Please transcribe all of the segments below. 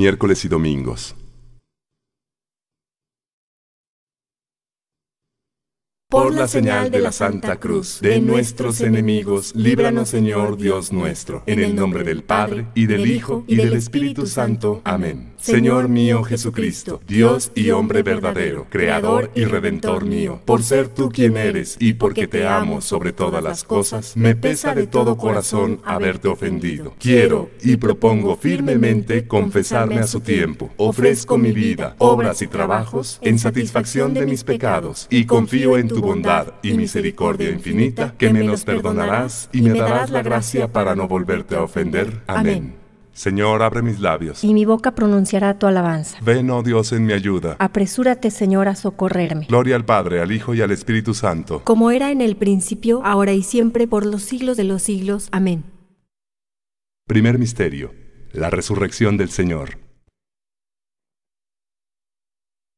miércoles y domingos. Por la señal de la Santa Cruz de nuestros enemigos, líbranos Señor Dios nuestro, en el nombre del Padre, y del Hijo, y del Espíritu Santo. Amén. Señor mío Jesucristo, Dios y hombre verdadero, Creador y Redentor mío, por ser tú quien eres y porque te amo sobre todas las cosas, me pesa de todo corazón haberte ofendido. Quiero y propongo firmemente confesarme a su tiempo. Ofrezco mi vida, obras y trabajos en satisfacción de mis pecados y confío en tu bondad y misericordia infinita, que me los perdonarás y me darás la gracia para no volverte a ofender. Amén. Señor, abre mis labios. Y mi boca pronunciará tu alabanza. Ven, oh Dios, en mi ayuda. Apresúrate, Señor, a socorrerme. Gloria al Padre, al Hijo y al Espíritu Santo. Como era en el principio, ahora y siempre, por los siglos de los siglos. Amén. Primer Misterio. La Resurrección del Señor.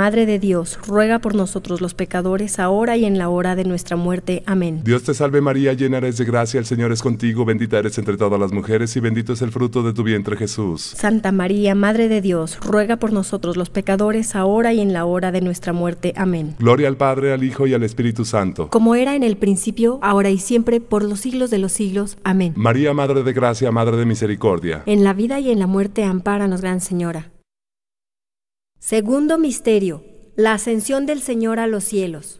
Madre de Dios, ruega por nosotros los pecadores, ahora y en la hora de nuestra muerte. Amén. Dios te salve María, llena eres de gracia, el Señor es contigo, bendita eres entre todas las mujeres y bendito es el fruto de tu vientre Jesús. Santa María, Madre de Dios, ruega por nosotros los pecadores, ahora y en la hora de nuestra muerte. Amén. Gloria al Padre, al Hijo y al Espíritu Santo. Como era en el principio, ahora y siempre, por los siglos de los siglos. Amén. María, Madre de Gracia, Madre de Misericordia. En la vida y en la muerte, amparanos Gran Señora. Segundo misterio, la ascensión del Señor a los cielos.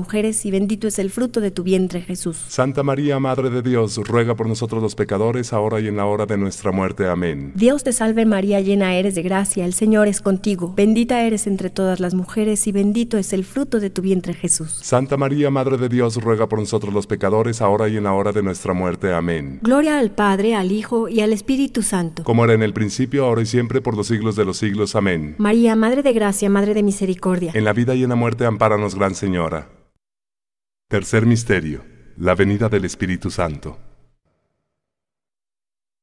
mujeres, y bendito es el fruto de tu vientre, Jesús. Santa María, Madre de Dios, ruega por nosotros los pecadores, ahora y en la hora de nuestra muerte. Amén. Dios te salve María, llena eres de gracia, el Señor es contigo. Bendita eres entre todas las mujeres, y bendito es el fruto de tu vientre, Jesús. Santa María, Madre de Dios, ruega por nosotros los pecadores, ahora y en la hora de nuestra muerte. Amén. Gloria al Padre, al Hijo y al Espíritu Santo. Como era en el principio, ahora y siempre, por los siglos de los siglos. Amén. María, Madre de Gracia, Madre de Misericordia. En la vida y en la muerte, ampáranos, Gran Señora. Tercer misterio, la venida del Espíritu Santo.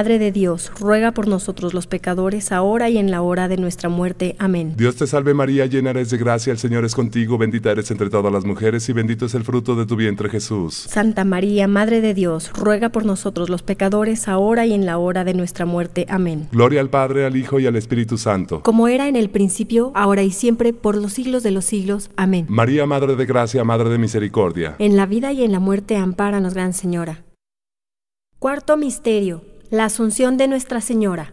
Madre de Dios, ruega por nosotros los pecadores, ahora y en la hora de nuestra muerte. Amén. Dios te salve María, llena eres de gracia, el Señor es contigo, bendita eres entre todas las mujeres y bendito es el fruto de tu vientre Jesús. Santa María, Madre de Dios, ruega por nosotros los pecadores, ahora y en la hora de nuestra muerte. Amén. Gloria al Padre, al Hijo y al Espíritu Santo. Como era en el principio, ahora y siempre, por los siglos de los siglos. Amén. María, Madre de gracia, Madre de misericordia. En la vida y en la muerte, amparanos Gran Señora. Cuarto misterio la Asunción de Nuestra Señora.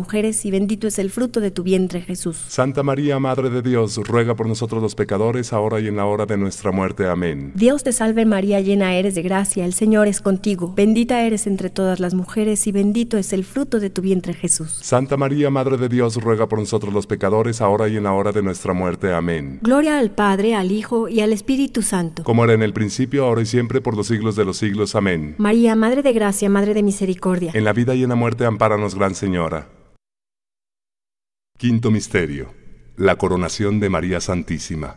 mujeres, y bendito es el fruto de tu vientre, Jesús. Santa María, Madre de Dios, ruega por nosotros los pecadores, ahora y en la hora de nuestra muerte. Amén. Dios te salve María, llena eres de gracia, el Señor es contigo. Bendita eres entre todas las mujeres, y bendito es el fruto de tu vientre, Jesús. Santa María, Madre de Dios, ruega por nosotros los pecadores, ahora y en la hora de nuestra muerte. Amén. Gloria al Padre, al Hijo y al Espíritu Santo. Como era en el principio, ahora y siempre, por los siglos de los siglos. Amén. María, Madre de Gracia, Madre de Misericordia. En la vida y en la muerte, ampáranos, Gran Señora. Quinto Misterio. La coronación de María Santísima.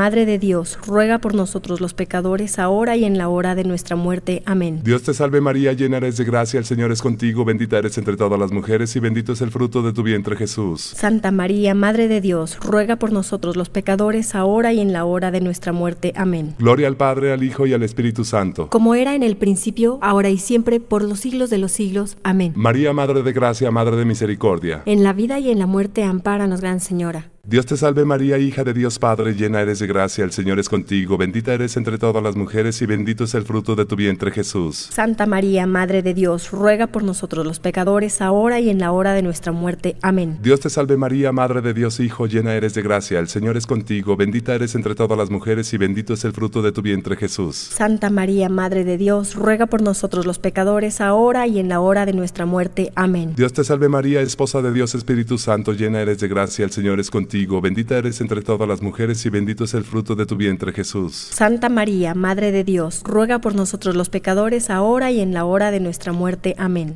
Madre de Dios, ruega por nosotros los pecadores, ahora y en la hora de nuestra muerte. Amén. Dios te salve María, llena eres de gracia, el Señor es contigo, bendita eres entre todas las mujeres y bendito es el fruto de tu vientre Jesús. Santa María, Madre de Dios, ruega por nosotros los pecadores, ahora y en la hora de nuestra muerte. Amén. Gloria al Padre, al Hijo y al Espíritu Santo. Como era en el principio, ahora y siempre, por los siglos de los siglos. Amén. María, Madre de Gracia, Madre de Misericordia. En la vida y en la muerte, ampáranos, Gran Señora. Dios te salve María, hija de Dios Padre, llena eres de gracia, el Señor es contigo, bendita eres entre todas las mujeres y bendito es el fruto de tu vientre Jesús. Santa María, Madre de Dios, ruega por nosotros los pecadores, ahora y en la hora de nuestra muerte. Amén. Dios te salve María, Madre de Dios Hijo, llena eres de gracia, el Señor es contigo, bendita eres entre todas las mujeres y bendito es el fruto de tu vientre Jesús. Santa María, Madre de Dios, ruega por nosotros los pecadores, ahora y en la hora de nuestra muerte. Amén. Dios te salve María, Esposa de Dios Espíritu Santo, llena eres de gracia, el Señor es contigo bendita eres entre todas las mujeres y bendito es el fruto de tu vientre Jesús. Santa María, Madre de Dios, ruega por nosotros los pecadores, ahora y en la hora de nuestra muerte. Amén.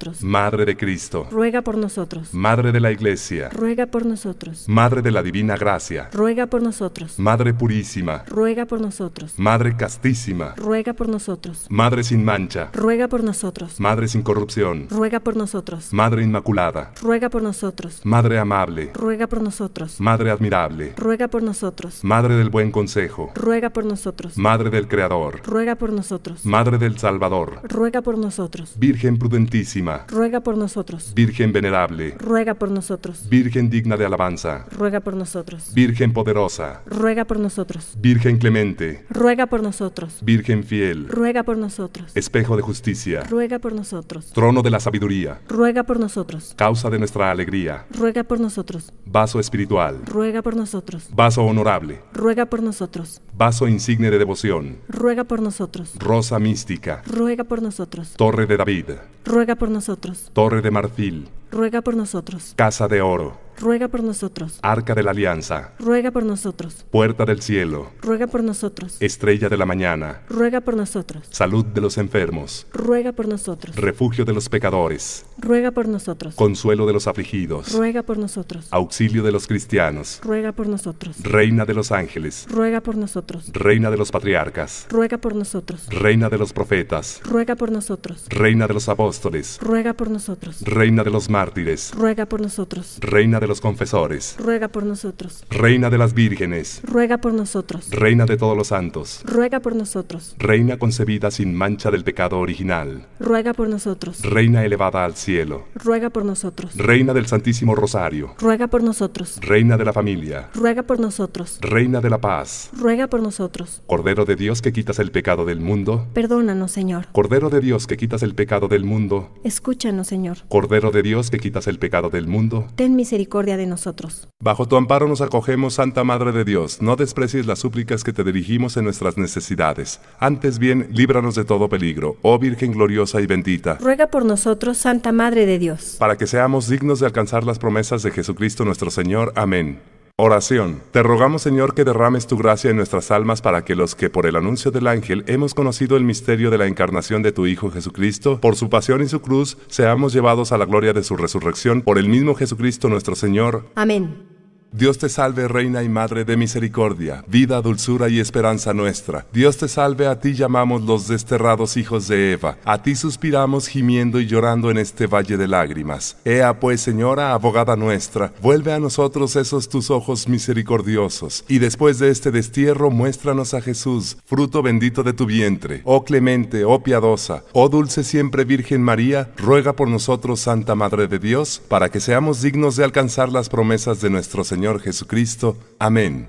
Madre de Cristo, ruega por nosotros. Madre de la Iglesia, ruega por nosotros. Madre de la Divina Gracia, ruega por nosotros. Madre Purísima, ruega por nosotros. Madre Castísima, ruega por nosotros. Madre sin mancha, ruega por nosotros. Madre sin corrupción, ruega por nosotros. Madre Inmaculada, ruega por nosotros. Madre amable, ruega por nosotros. Madre admirable, ruega por nosotros. Madre del buen consejo, ruega por nosotros. Madre del Creador, ruega por nosotros. Madre del Salvador, ruega por nosotros. Virgen prudentísima, ruega por nosotros. Virgen Venerable, ruega por nosotros. Virgen digna de alabanza, ruega por nosotros. Virgen poderosa, ruega por nosotros. Virgen clemente, ruega por nosotros. Virgen fiel, ruega por nosotros. Espejo de justicia, ruega por nosotros. Trono de la sabiduría, ruega por nosotros. Causa de nuestra alegría, ruega por nosotros. Vaso espiritual, ruega por nosotros. Vaso honorable, ruega por nosotros. Vaso insigne de devoción, ruega por nosotros. Rosa mística, ruega por nosotros. Torre de David, ruega por nosotros Torre de Marfil ruega por nosotros. Casa de oro, ruega por nosotros. Arca de la alianza, ruega por nosotros. Puerta del cielo, ruega por nosotros. Estrella de la mañana, ruega por nosotros. Salud de los enfermos, ruega por nosotros. Refugio de los pecadores, ruega por nosotros. Consuelo de los afligidos, ruega por nosotros. Auxilio de los cristianos, ruega por nosotros. Reina de los ángeles, ruega por nosotros. Reina de los patriarcas, ruega por nosotros. Reina de los profetas, ruega por nosotros. Reina de los apóstoles, ruega por nosotros. Reina de los mártires, ruega por nosotros. Reina de los confesores, ruega por nosotros. Reina de las vírgenes, ruega por nosotros. Reina de todos los santos, ruega por nosotros. Reina concebida sin mancha del pecado original, ruega por nosotros. Reina elevada al cielo, ruega por nosotros. Reina del Santísimo Rosario, ruega por nosotros. Reina de la familia, ruega por nosotros. Reina de la paz, ruega por nosotros. Cordero de Dios que quitas el pecado del mundo, perdónanos, Señor. Cordero de Dios que quitas el pecado del mundo, escúchanos, Señor. Cordero de Dios te quitas el pecado del mundo, ten misericordia de nosotros. Bajo tu amparo nos acogemos, Santa Madre de Dios. No desprecies las súplicas que te dirigimos en nuestras necesidades. Antes bien, líbranos de todo peligro, oh Virgen gloriosa y bendita. Ruega por nosotros, Santa Madre de Dios. Para que seamos dignos de alcanzar las promesas de Jesucristo nuestro Señor. Amén. Oración. Te rogamos, Señor, que derrames tu gracia en nuestras almas para que los que por el anuncio del ángel hemos conocido el misterio de la encarnación de tu Hijo Jesucristo, por su pasión y su cruz, seamos llevados a la gloria de su resurrección por el mismo Jesucristo nuestro Señor. Amén. Dios te salve, Reina y Madre de Misericordia, vida, dulzura y esperanza nuestra. Dios te salve, a ti llamamos los desterrados hijos de Eva, a ti suspiramos gimiendo y llorando en este valle de lágrimas. Ea pues, Señora, abogada nuestra, vuelve a nosotros esos tus ojos misericordiosos, y después de este destierro muéstranos a Jesús, fruto bendito de tu vientre. Oh clemente, oh piadosa, oh dulce siempre Virgen María, ruega por nosotros, Santa Madre de Dios, para que seamos dignos de alcanzar las promesas de nuestro Señor. Señor Jesucristo. Amén.